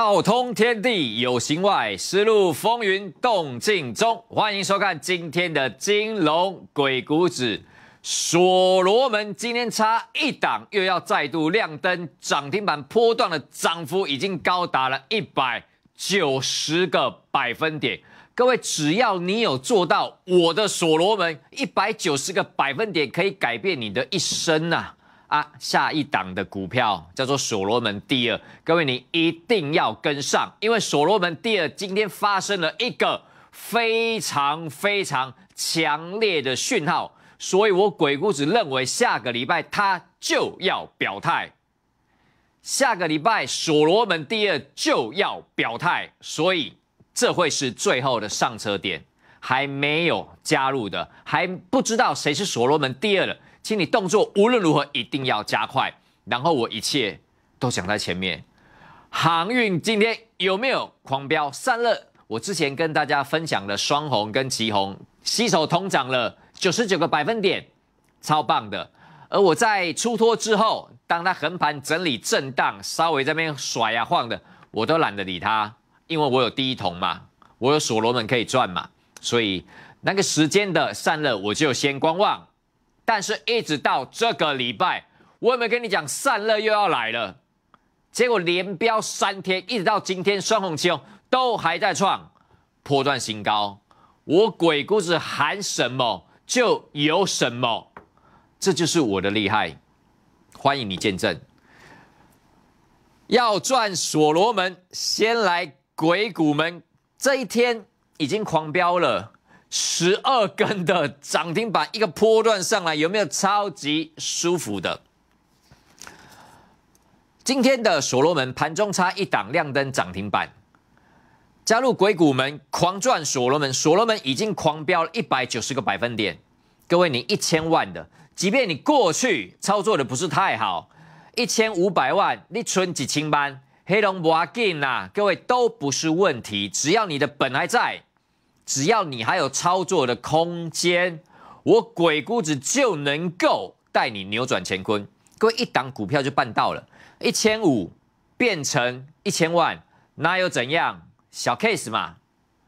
道通天地有形外，思路风云动静中。欢迎收看今天的《金龙鬼谷子》。所罗门今天差一档又要再度亮灯，涨停板波段的涨幅已经高达了一百九十个百分点。各位，只要你有做到我的所罗门一百九十个百分点，可以改变你的一生呐。啊，下一档的股票叫做所罗门第二，各位你一定要跟上，因为所罗门第二今天发生了一个非常非常强烈的讯号，所以我鬼谷子认为下个礼拜他就要表态，下个礼拜所罗门第二就要表态，所以这会是最后的上车点，还没有加入的，还不知道谁是所罗门第二的。请你动作无论如何一定要加快，然后我一切都想在前面。航运今天有没有狂飙散热？我之前跟大家分享的双红跟奇红，吸手同涨了九十九个百分点，超棒的。而我在出脱之后，当它横盘整理震荡，稍微在那边甩啊晃的，我都懒得理它，因为我有第一桶嘛，我有所罗门可以赚嘛，所以那个时间的散热，我就先观望。但是，一直到这个礼拜，我有没有跟你讲，散热又要来了？结果连飙三天，一直到今天，双红哦，都还在创破断新高。我鬼谷子喊什么就有什么，这就是我的厉害。欢迎你见证。要赚所罗门，先来鬼谷门。这一天已经狂飙了。十二 根的涨停板，一个波段上来有没有超级舒服的？今天的所罗门盘中差一档亮灯涨停板，加入鬼谷门狂赚所罗门，所罗门已经狂飙了一百九十个百分点。各位，你一千万的，即便你过去操作的不是太好，一千五百万你存几千班，黑龙不阿啦，呐，各位都不是问题，只要你的本还在。只要你还有操作的空间，我鬼谷子就能够带你扭转乾坤。各位一档股票就办到了，一千五变成一千万，那又怎样？小 case 嘛。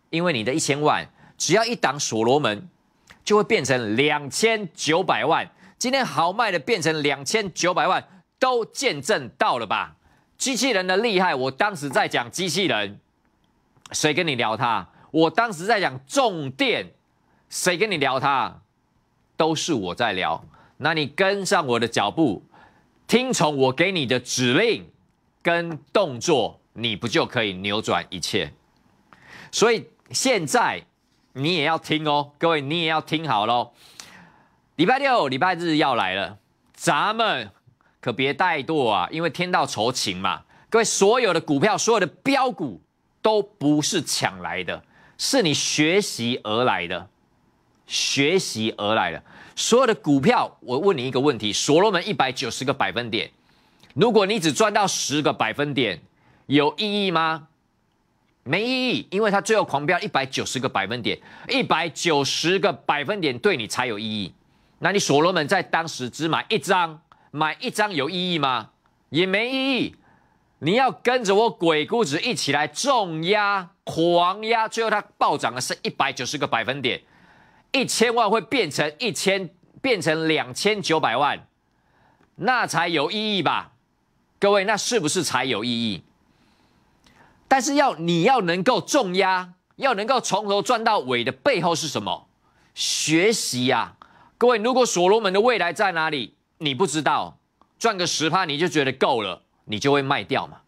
因为你的一千万，只要一档所罗门，就会变成两千九百万。今天豪迈的变成两千九百万，都见证到了吧？机器人的厉害，我当时在讲机器人，谁跟你聊他？我当时在讲重点，谁跟你聊他，都是我在聊。那你跟上我的脚步，听从我给你的指令跟动作，你不就可以扭转一切？所以现在你也要听哦，各位你也要听好喽。礼拜六、礼拜日要来了，咱们可别怠惰啊，因为天道酬勤嘛。各位所有的股票、所有的标股都不是抢来的。是你学习而来的，学习而来的所有的股票。我问你一个问题：所罗门一百九十个百分点，如果你只赚到十个百分点，有意义吗？没意义，因为它最后狂飙一百九十个百分点，一百九十个百分点对你才有意义。那你所罗门在当时只买一张，买一张有意义吗？也没意义。你要跟着我鬼谷子一起来重压、狂压，最后它暴涨的是一百九十个百分点，一千万会变成一千，变成两千九百万，那才有意义吧？各位，那是不是才有意义？但是要你要能够重压，要能够从头赚到尾的背后是什么？学习呀！各位，如果所罗门的未来在哪里，你不知道，赚个十趴你就觉得够了。你就会卖掉嘛？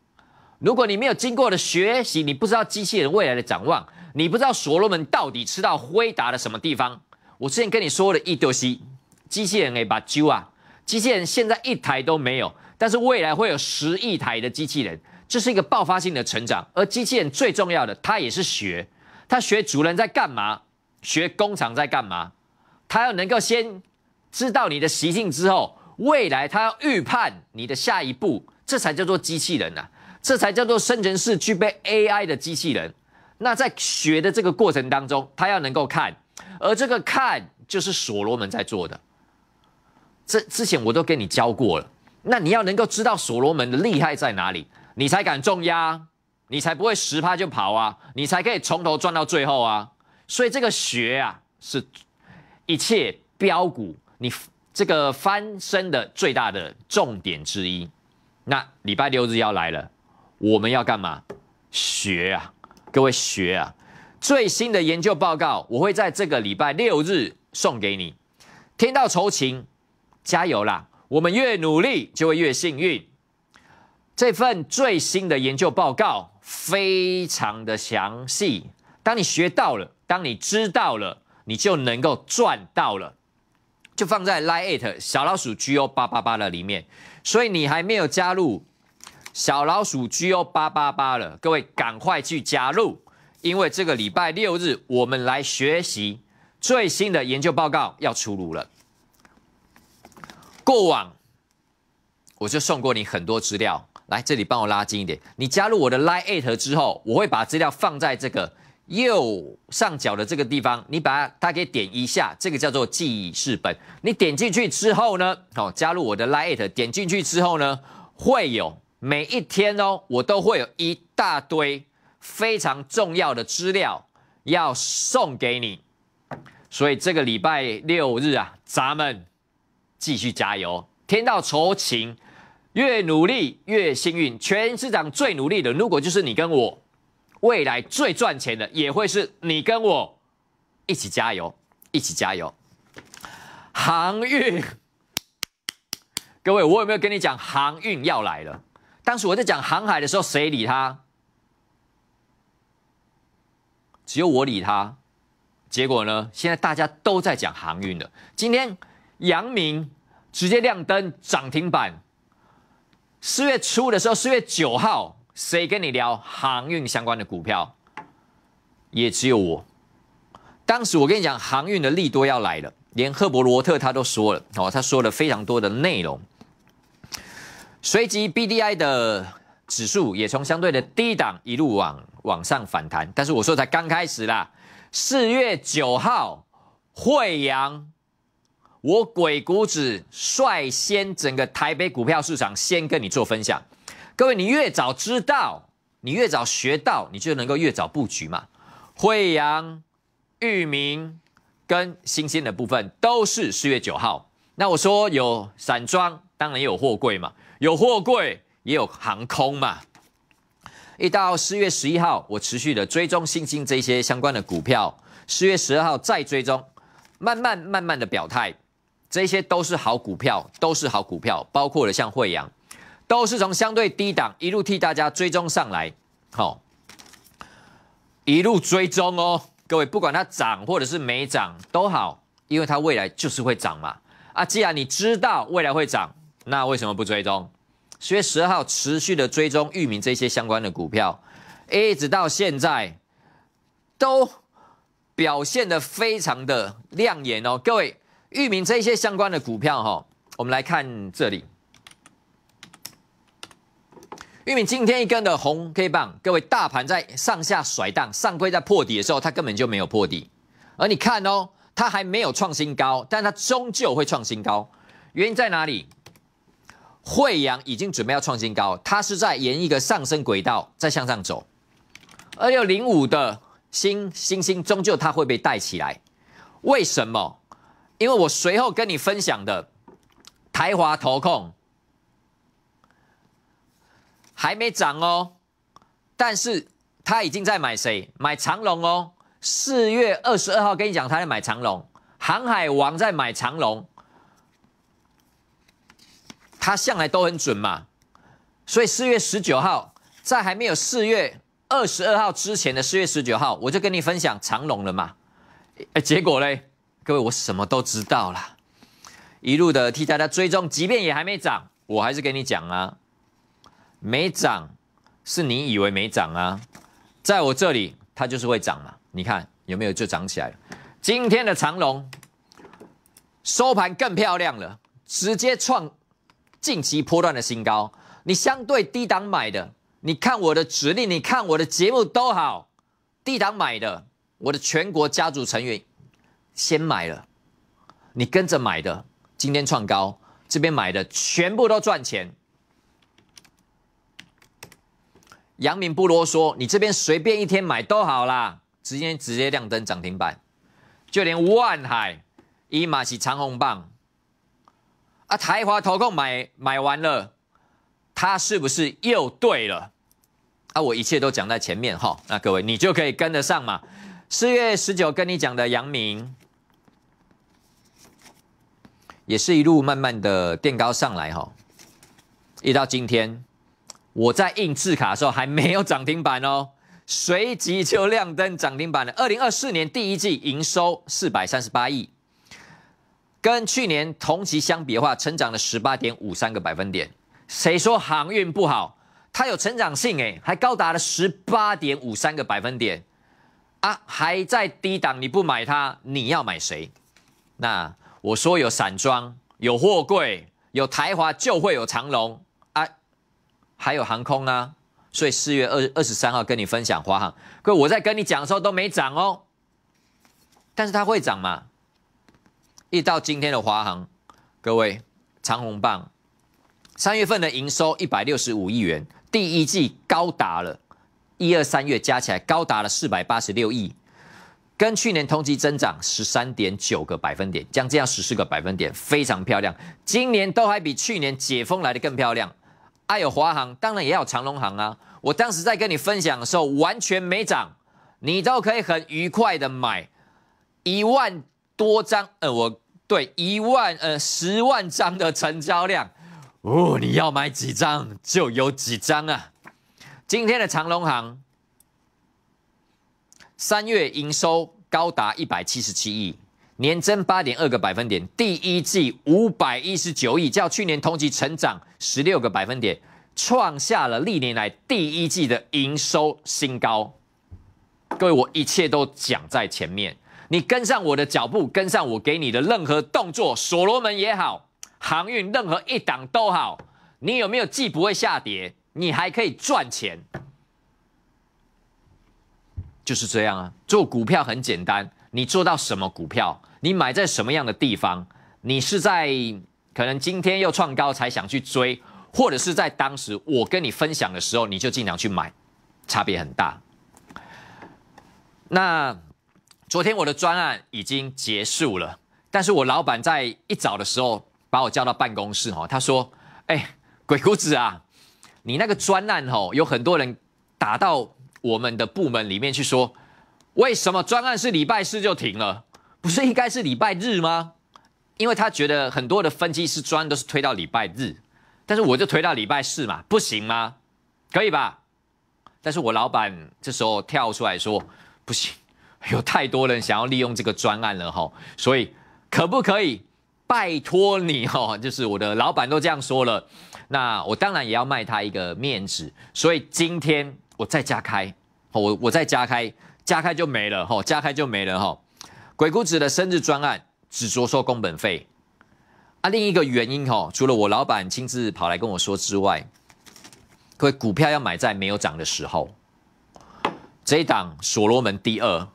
如果你没有经过的学习，你不知道机器人未来的展望，你不知道所罗门到底吃到辉达的什么地方。我之前跟你说的一丢西，机器人诶把揪啊！机器人现在一台都没有，但是未来会有十亿台的机器人，这是一个爆发性的成长。而机器人最重要的，它也是学，它学主人在干嘛，学工厂在干嘛，它要能够先知道你的习性之后，未来它要预判你的下一步。这才叫做机器人呐，这才叫做生成式具备 AI 的机器人。那在学的这个过程当中，他要能够看，而这个看就是所罗门在做的。这之前我都跟你教过了。那你要能够知道所罗门的厉害在哪里，你才敢重压，你才不会十趴就跑啊，你才可以从头赚到最后啊。所以这个学啊，是一切标股你这个翻身的最大的重点之一。那礼拜六日要来了，我们要干嘛？学啊，各位学啊！最新的研究报告我会在这个礼拜六日送给你。天道酬勤，加油啦！我们越努力就会越幸运。这份最新的研究报告非常的详细，当你学到了，当你知道了，你就能够赚到了。就放在 Lite 小老鼠 GO 八八八的里面，所以你还没有加入小老鼠 GO 八八八了，各位赶快去加入，因为这个礼拜六日我们来学习最新的研究报告要出炉了。过往我就送过你很多资料，来这里帮我拉近一点。你加入我的 Lite 之后，我会把资料放在这个。右上角的这个地方，你把它给点一下，这个叫做记事本。你点进去之后呢，好加入我的 Lite，点进去之后呢，会有每一天哦，我都会有一大堆非常重要的资料要送给你。所以这个礼拜六日啊，咱们继续加油。天道酬勤，越努力越幸运。全市场最努力的，如果就是你跟我。未来最赚钱的也会是你跟我一起加油，一起加油。航运，各位，我有没有跟你讲航运要来了？当时我在讲航海的时候，谁理他？只有我理他。结果呢？现在大家都在讲航运的。今天阳明直接亮灯涨停板。四月初的时候，四月九号。谁跟你聊航运相关的股票？也只有我。当时我跟你讲，航运的利多要来了，连赫伯罗特他都说了哦，他说了非常多的内容。随即 B D I 的指数也从相对的低档一路往往上反弹，但是我说才刚开始啦。四月九号，惠阳，我鬼谷子率先整个台北股票市场先跟你做分享。各位，你越早知道，你越早学到，你就能够越早布局嘛。惠阳、域名跟新鲜的部分都是四月九号。那我说有散装，当然也有货柜嘛，有货柜也有航空嘛。一到四月十一号，我持续的追踪新兴这些相关的股票。四月十二号再追踪，慢慢慢慢的表态，这些都是好股票，都是好股票，包括了像惠阳。都是从相对低档一路替大家追踪上来，好，一路追踪哦，各位不管它涨或者是没涨都好，因为它未来就是会涨嘛。啊，既然你知道未来会涨，那为什么不追踪？十月十二号持续的追踪域名这些相关的股票，一直到现在都表现的非常的亮眼哦，各位，域名这些相关的股票哈，我们来看这里。玉米今天一根的红 K 棒，各位大盘在上下甩荡，上柜在破底的时候，它根本就没有破底。而你看哦，它还没有创新高，但它终究会创新高。原因在哪里？惠阳已经准备要创新高，它是在沿一个上升轨道在向上走。二六零五的星星星，终究它会被带起来。为什么？因为我随后跟你分享的台华投控。还没涨哦，但是他已经在买谁？买长龙哦。四月二十二号跟你讲他在买长龙，航海王在买长龙，他向来都很准嘛。所以四月十九号，在还没有四月二十二号之前的四月十九号，我就跟你分享长龙了嘛。哎，结果嘞，各位我什么都知道了，一路的替大家追踪，即便也还没涨，我还是跟你讲啊。没涨，是你以为没涨啊？在我这里，它就是会涨嘛。你看有没有就涨起来了。今天的长龙收盘更漂亮了，直接创近期波段的新高。你相对低档买的，你看我的指令，你看我的节目都好。低档买的，我的全国家族成员先买了，你跟着买的，今天创高，这边买的全部都赚钱。杨明不啰嗦，你这边随便一天买都好啦，直接直接亮灯涨停板，就连万海、一马起、长虹棒啊，台华投控买买完了，他是不是又对了？啊，我一切都讲在前面哈，那各位你就可以跟得上嘛。四月十九跟你讲的杨明，也是一路慢慢的垫高上来哈，一到今天。我在印制卡的时候还没有涨停板哦，随即就亮灯涨停板了。二零二四年第一季营收四百三十八亿，跟去年同期相比的话，成长了十八点五三个百分点。谁说航运不好？它有成长性诶，还高达了十八点五三个百分点啊！还在低档，你不买它，你要买谁？那我说有散装，有货柜，有台华就会有长龙。还有航空啊，所以四月二二十三号跟你分享华航，可我在跟你讲的时候都没涨哦，但是它会涨吗？一到今天的华航，各位长虹棒，三月份的营收一百六十五亿元，第一季高达了，一二三月加起来高达了四百八十六亿，跟去年同期增长十三点九个百分点，将近要十四个百分点，非常漂亮，今年都还比去年解封来的更漂亮。它有华航，当然也要有长龙航啊！我当时在跟你分享的时候，完全没涨，你都可以很愉快的买一万多张，呃，我对一万呃十万张的成交量，哦，你要买几张就有几张啊！今天的长龙航三月营收高达一百七十七亿。年增八点二个百分点，第一季五百一十九亿，较去年同期成长十六个百分点，创下了历年来第一季的营收新高。各位，我一切都讲在前面，你跟上我的脚步，跟上我给你的任何动作，所罗门也好，航运任何一档都好，你有没有既不会下跌，你还可以赚钱？就是这样啊，做股票很简单。你做到什么股票？你买在什么样的地方？你是在可能今天又创高才想去追，或者是在当时我跟你分享的时候你就尽量去买，差别很大。那昨天我的专案已经结束了，但是我老板在一早的时候把我叫到办公室，哦，他说：“哎，鬼谷子啊，你那个专案，哦，有很多人打到我们的部门里面去说。”为什么专案是礼拜四就停了？不是应该是礼拜日吗？因为他觉得很多的分析师专都是推到礼拜日，但是我就推到礼拜四嘛，不行吗？可以吧？但是我老板这时候跳出来说，不行，有太多人想要利用这个专案了哈，所以可不可以拜托你哈？就是我的老板都这样说了，那我当然也要卖他一个面子，所以今天我再加开，我我再加开。加开就没了哈，加开就没了哈。鬼谷子的生日专案只著收工本费啊。另一个原因哈，除了我老板亲自跑来跟我说之外，各位股票要买在没有涨的时候。这一档所罗门第二，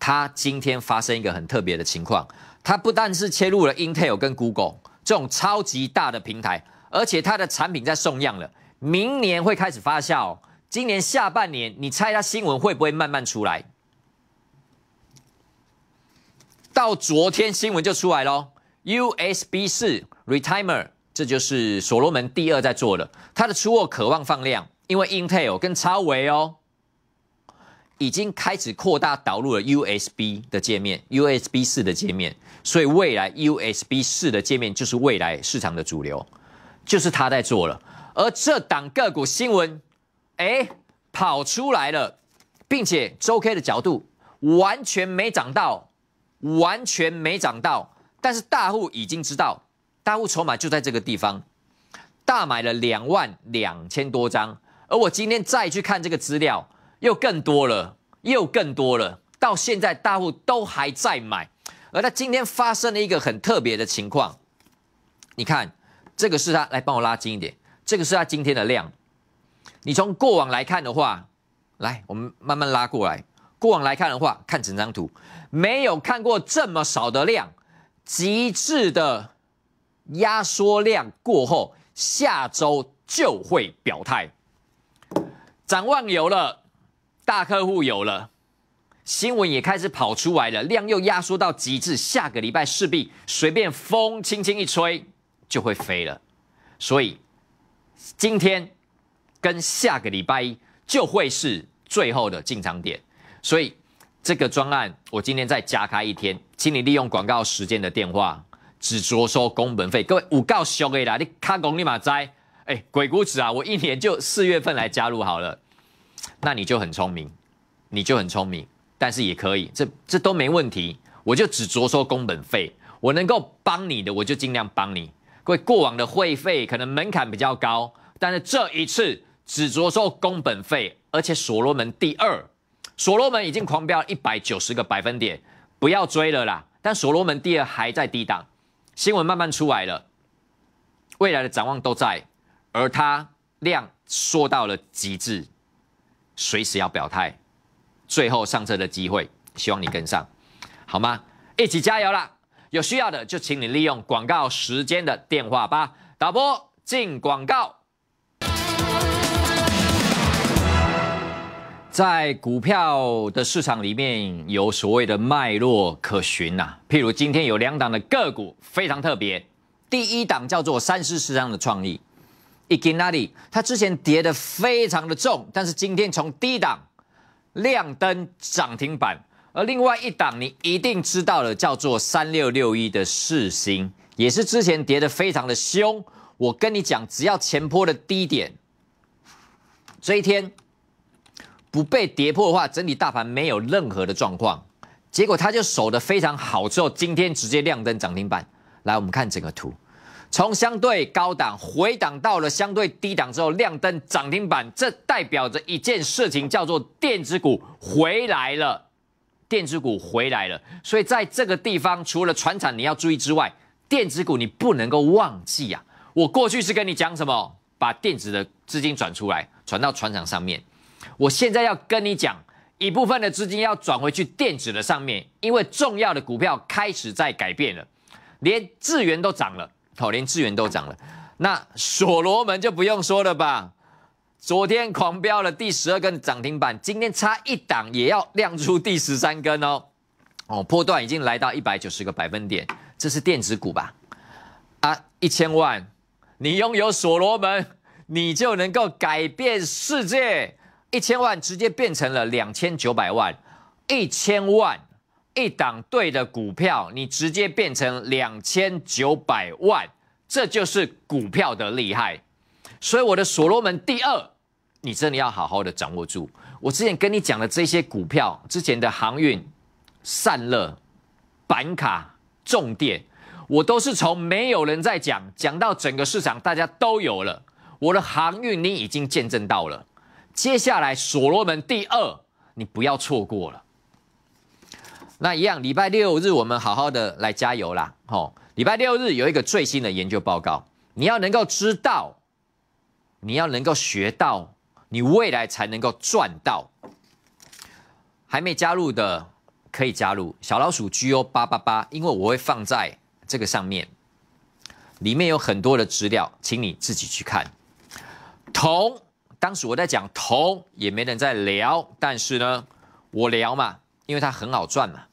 它今天发生一个很特别的情况，它不但是切入了 Intel 跟 Google 这种超级大的平台，而且它的产品在送样了，明年会开始发酵。今年下半年，你猜它新闻会不会慢慢出来？到昨天新闻就出来喽。USB 四 Retimer，这就是所罗门第二在做的，它的出货渴望放量，因为 Intel 跟超维哦，已经开始扩大导入了 USB 的界面，USB 四的界面，所以未来 USB 四的界面就是未来市场的主流，就是他在做了。而这档个股新闻。哎，跑出来了，并且周 K 的角度完全没涨到，完全没涨到。但是大户已经知道，大户筹码就在这个地方，大买了两万两千多张。而我今天再去看这个资料，又更多了，又更多了。到现在大户都还在买，而他今天发生了一个很特别的情况。你看，这个是他来帮我拉近一点，这个是他今天的量。你从过往来看的话，来，我们慢慢拉过来。过往来看的话，看整张图，没有看过这么少的量，极致的压缩量过后，下周就会表态，展望有了，大客户有了，新闻也开始跑出来了，量又压缩到极致，下个礼拜势必随便风轻轻一吹就会飞了。所以今天。跟下个礼拜一就会是最后的进场点，所以这个专案我今天再加开一天，请你利用广告时间的电话，只着收工本费。各位我告兄弟啦，你卡工立马摘。哎，鬼谷子啊，我一年就四月份来加入好了，那你就很聪明，你就很聪明，但是也可以，这这都没问题。我就只着收工本费，我能够帮你的，我就尽量帮你。各位过往的会费可能门槛比较高，但是这一次。只着收工本费，而且所罗门第二，所罗门已经狂飙一百九十个百分点，不要追了啦。但所罗门第二还在低档，新闻慢慢出来了，未来的展望都在，而它量缩到了极致，随时要表态，最后上车的机会，希望你跟上，好吗？一起加油啦！有需要的就请你利用广告时间的电话吧，打播进广告。在股票的市场里面，有所谓的脉络可循呐。譬如今天有两档的个股非常特别，第一档叫做三十市张的创意 i g n a i 它之前跌的非常的重，但是今天从低档亮灯涨停板。而另外一档你一定知道了，叫做三六六一的四星，也是之前跌的非常的凶。我跟你讲，只要前坡的低点，这一天。不被跌破的话，整体大盘没有任何的状况。结果它就守得非常好，之后今天直接亮灯涨停板。来，我们看整个图，从相对高档回档到了相对低档之后，亮灯涨停板，这代表着一件事情，叫做电子股回来了。电子股回来了，所以在这个地方，除了船厂你要注意之外，电子股你不能够忘记呀。我过去是跟你讲什么？把电子的资金转出来，转到船厂上面。我现在要跟你讲，一部分的资金要转回去电子的上面，因为重要的股票开始在改变了，连智源都涨了，好，连智源都涨了，那所罗门就不用说了吧，昨天狂飙了第十二根涨停板，今天差一档也要亮出第十三根哦，哦，波段已经来到一百九十个百分点，这是电子股吧？啊，一千万，你拥有所罗门，你就能够改变世界。一千万直接变成了两千九百万，一千万一档对的股票，你直接变成两千九百万，这就是股票的厉害。所以我的所罗门第二，你真的要好好的掌握住。我之前跟你讲的这些股票，之前的航运、散热、板卡、重电，我都是从没有人在讲，讲到整个市场大家都有了。我的航运，你已经见证到了。接下来《所罗门第二》，你不要错过了。那一样，礼拜六日我们好好的来加油啦！吼，礼拜六日有一个最新的研究报告，你要能够知道，你要能够学到，你未来才能够赚到。还没加入的可以加入小老鼠 G O 八八八，因为我会放在这个上面，里面有很多的资料，请你自己去看。同。当时我在讲铜也没人在聊，但是呢，我聊嘛，因为它很好赚嘛。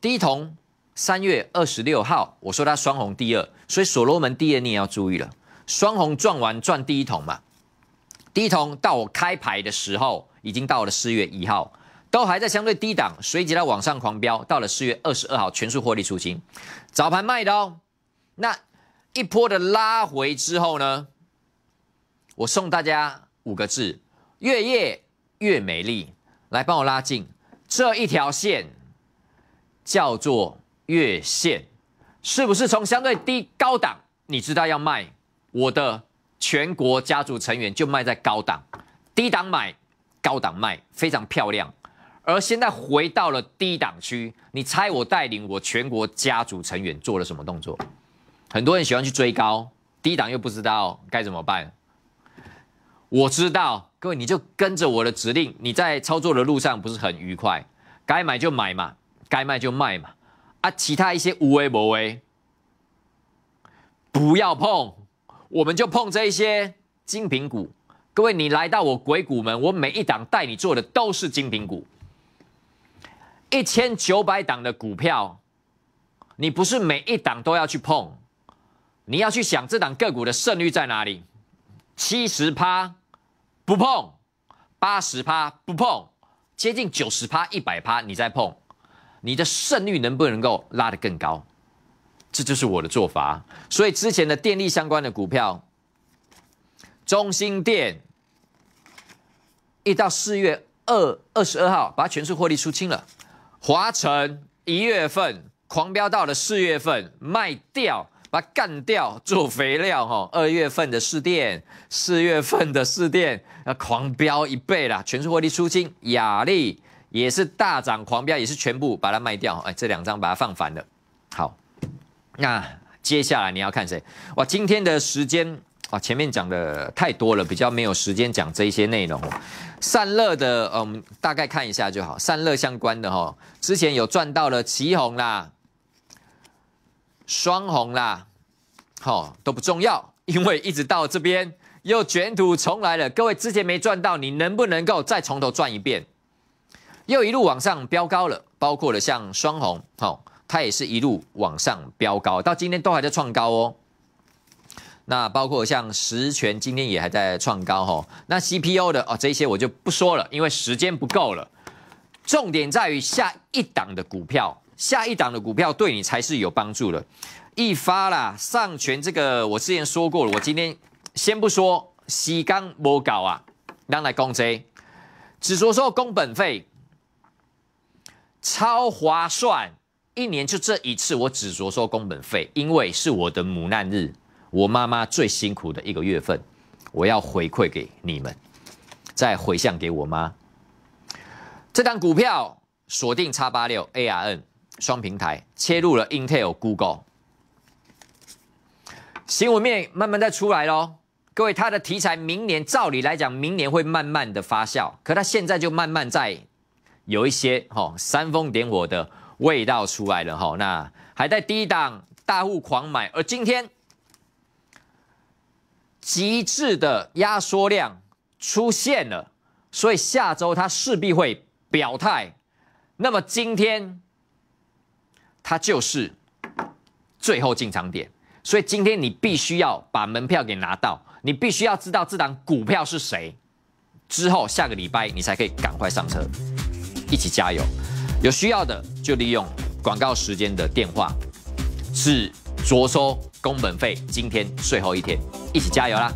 第一桶三月二十六号，我说它双红第二，所以所罗门第二你也要注意了。双红赚完赚第一桶嘛，第一桶到我开牌的时候已经到了四月一号，都还在相对低档，随即它往上狂飙，到了四月二十二号全数获利出清。早盘卖哦。那一波的拉回之后呢，我送大家。五个字，越夜越美丽。来，帮我拉近这一条线，叫做月线，是不是从相对低高档？你知道要卖我的全国家族成员就卖在高档，低档买，高档卖，非常漂亮。而现在回到了低档区，你猜我带领我全国家族成员做了什么动作？很多人喜欢去追高，低档又不知道该怎么办。我知道，各位你就跟着我的指令。你在操作的路上不是很愉快？该买就买嘛，该卖就卖嘛。啊，其他一些无为不为，不要碰。我们就碰这一些精品股。各位，你来到我鬼股门，我每一档带你做的都是精品股。一千九百档的股票，你不是每一档都要去碰，你要去想这档个股的胜率在哪里，七十趴。不碰八十趴，不碰接近九十趴、一百趴，你再碰，你的胜率能不能够拉得更高？这就是我的做法。所以之前的电力相关的股票，中心电一到四月二二十二号，把它全数获利出清了；华晨一月份狂飙到了四月份，卖掉。把它干掉做肥料哈，二月份的试电，四月份的试电，要狂飙一倍啦，全是获利出清，雅力也是大涨狂飙，也是全部把它卖掉，哎，这两张把它放反了，好，那接下来你要看谁？哇，今天的时间哇，前面讲的太多了，比较没有时间讲这一些内容，散热的，嗯，大概看一下就好，散热相关的哈，之前有赚到了旗红啦。双红啦，好都不重要，因为一直到这边又卷土重来了。各位之前没赚到，你能不能够再从头赚一遍？又一路往上飙高了，包括了像双红，好，它也是一路往上飙高，到今天都还在创高哦。那包括像十全，今天也还在创高哈。那 C P U 的哦，这些我就不说了，因为时间不够了。重点在于下一档的股票。下一档的股票对你才是有帮助的，一发啦上权这个我之前说过了，我今天先不说西钢莫搞啊，让来讲 J，只说说工本费超划算，一年就这一次，我只说说工本费，因为是我的母难日，我妈妈最辛苦的一个月份，我要回馈给你们，再回向给我妈，这档股票锁定叉八六 ARN。双平台切入了 Intel、Google，新闻面慢慢在出来喽。各位，它的题材明年照理来讲，明年会慢慢的发酵，可它现在就慢慢在有一些哈煽风点火的味道出来了哈。那还在低档大户狂买，而今天极致的压缩量出现了，所以下周它势必会表态。那么今天。它就是最后进场点，所以今天你必须要把门票给拿到，你必须要知道这档股票是谁，之后下个礼拜你才可以赶快上车，一起加油。有需要的就利用广告时间的电话，是着收工本费，今天最后一天，一起加油啦！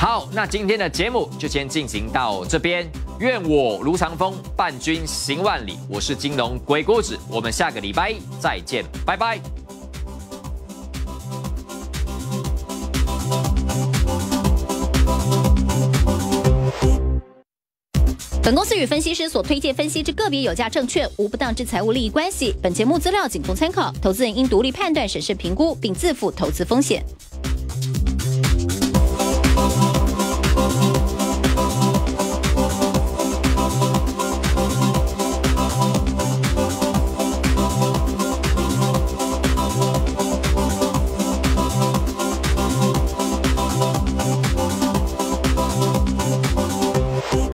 好，那今天的节目就先进行到这边。愿我如长风伴君行万里。我是金融鬼谷子，我们下个礼拜再见，拜拜。本公司与分析师所推荐分析之个别有价证券无不当之财务利益关系。本节目资料仅供参考，投资人应独立判断、审慎评估，并自负投资风险。